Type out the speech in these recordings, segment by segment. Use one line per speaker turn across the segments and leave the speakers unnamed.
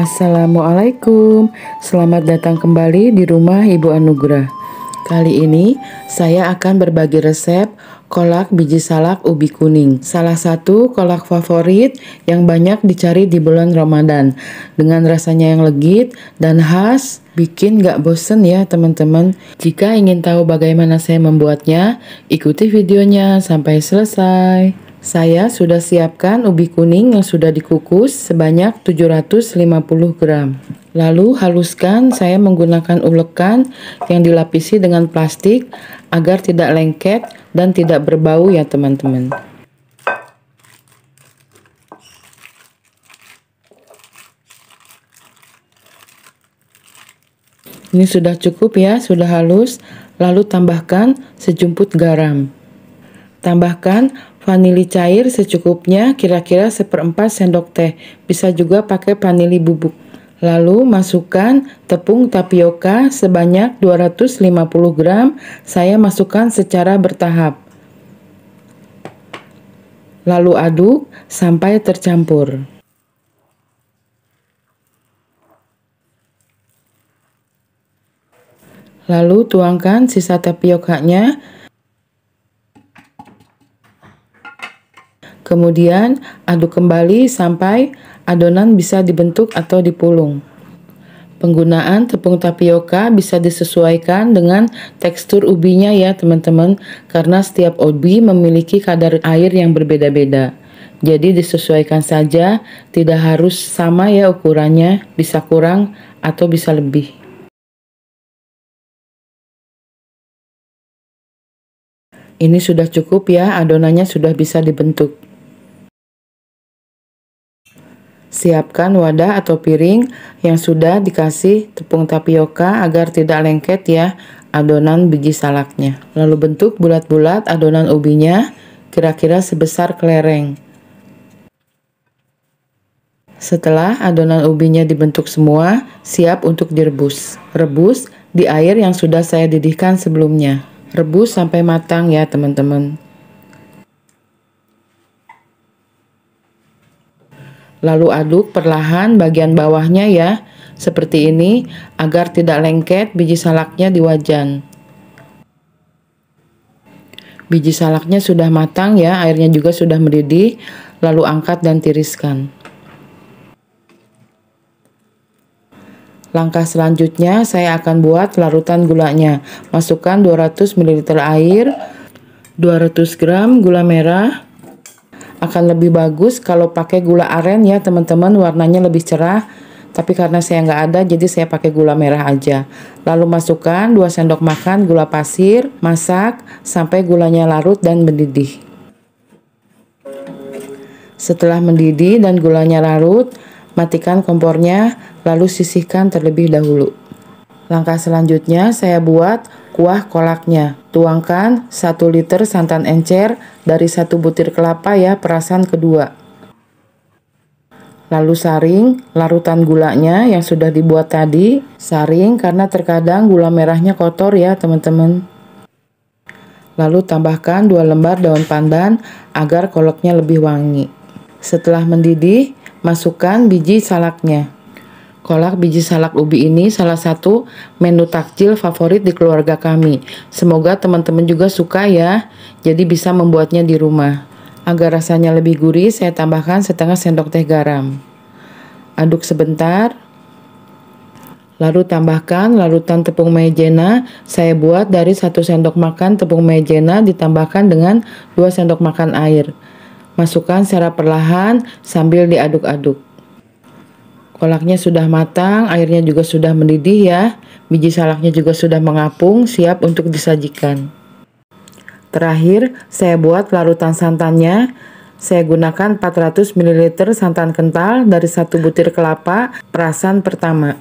Assalamualaikum, selamat datang kembali di rumah Ibu Anugrah. Kali ini saya akan berbagi resep kolak biji salak ubi kuning, salah satu kolak favorit yang banyak dicari di bulan Ramadan. Dengan rasanya yang legit dan khas, bikin gak bosen ya teman-teman. Jika ingin tahu bagaimana saya membuatnya, ikuti videonya sampai selesai. Saya sudah siapkan ubi kuning yang sudah dikukus sebanyak 750 gram. Lalu haluskan saya menggunakan ulekan yang dilapisi dengan plastik agar tidak lengket dan tidak berbau ya teman-teman. Ini sudah cukup ya, sudah halus. Lalu tambahkan sejumput garam. Tambahkan vanili cair secukupnya kira-kira seperempat sendok teh, bisa juga pakai vanili bubuk. Lalu masukkan tepung tapioka sebanyak 250 gram, saya masukkan secara bertahap. Lalu aduk sampai tercampur. Lalu tuangkan sisa tapiokanya Kemudian aduk kembali sampai adonan bisa dibentuk atau dipulung. Penggunaan tepung tapioka bisa disesuaikan dengan tekstur ubinya ya teman-teman karena setiap ubi memiliki kadar air yang berbeda-beda. Jadi disesuaikan saja, tidak harus sama ya ukurannya, bisa kurang atau bisa lebih. Ini sudah cukup ya, adonannya sudah bisa dibentuk. Siapkan wadah atau piring yang sudah dikasih tepung tapioka agar tidak lengket ya adonan biji salaknya. Lalu bentuk bulat-bulat adonan ubinya kira-kira sebesar kelereng. Setelah adonan ubinya dibentuk semua, siap untuk direbus. Rebus di air yang sudah saya didihkan sebelumnya. Rebus sampai matang ya teman-teman. Lalu aduk perlahan bagian bawahnya ya, seperti ini agar tidak lengket biji salaknya di wajan. Biji salaknya sudah matang ya, airnya juga sudah mendidih, lalu angkat dan tiriskan. Langkah selanjutnya saya akan buat larutan gulanya. Masukkan 200 ml air, 200 gram gula merah, akan lebih bagus kalau pakai gula aren ya teman-teman warnanya lebih cerah tapi karena saya nggak ada jadi saya pakai gula merah aja lalu masukkan 2 sendok makan gula pasir masak sampai gulanya larut dan mendidih setelah mendidih dan gulanya larut matikan kompornya lalu sisihkan terlebih dahulu langkah selanjutnya saya buat kuah kolaknya. Tuangkan 1 liter santan encer dari satu butir kelapa ya perasan kedua. Lalu saring larutan gulanya yang sudah dibuat tadi. Saring karena terkadang gula merahnya kotor ya teman-teman. Lalu tambahkan 2 lembar daun pandan agar koloknya lebih wangi. Setelah mendidih, masukkan biji salaknya. Kolak biji salak ubi ini salah satu menu takjil favorit di keluarga kami. Semoga teman-teman juga suka ya, jadi bisa membuatnya di rumah. Agar rasanya lebih gurih, saya tambahkan setengah sendok teh garam. Aduk sebentar. Lalu tambahkan larutan tepung maizena. Saya buat dari satu sendok makan tepung maizena ditambahkan dengan 2 sendok makan air. Masukkan secara perlahan sambil diaduk-aduk. Kolaknya sudah matang, airnya juga sudah mendidih ya. Biji salaknya juga sudah mengapung, siap untuk disajikan. Terakhir, saya buat larutan santannya. Saya gunakan 400 ml santan kental dari satu butir kelapa perasan pertama.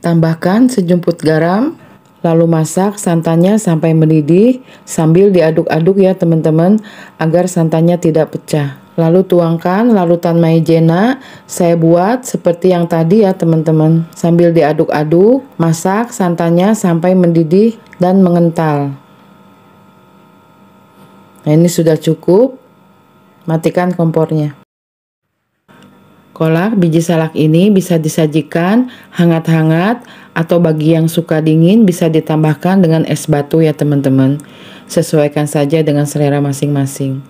Tambahkan sejumput garam, lalu masak santannya sampai mendidih sambil diaduk-aduk ya teman-teman agar santannya tidak pecah. Lalu tuangkan larutan maizena saya buat seperti yang tadi ya teman-teman. Sambil diaduk-aduk, masak santannya sampai mendidih dan mengental. Nah ini sudah cukup, matikan kompornya. Kolak biji salak ini bisa disajikan hangat-hangat atau bagi yang suka dingin bisa ditambahkan dengan es batu ya teman-teman. Sesuaikan saja dengan selera masing-masing.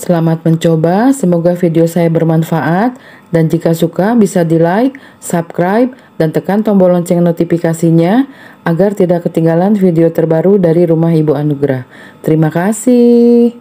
Selamat mencoba, semoga video saya bermanfaat dan jika suka bisa di like, subscribe, dan tekan tombol lonceng notifikasinya agar tidak ketinggalan video terbaru dari Rumah Ibu Anugerah. Terima kasih.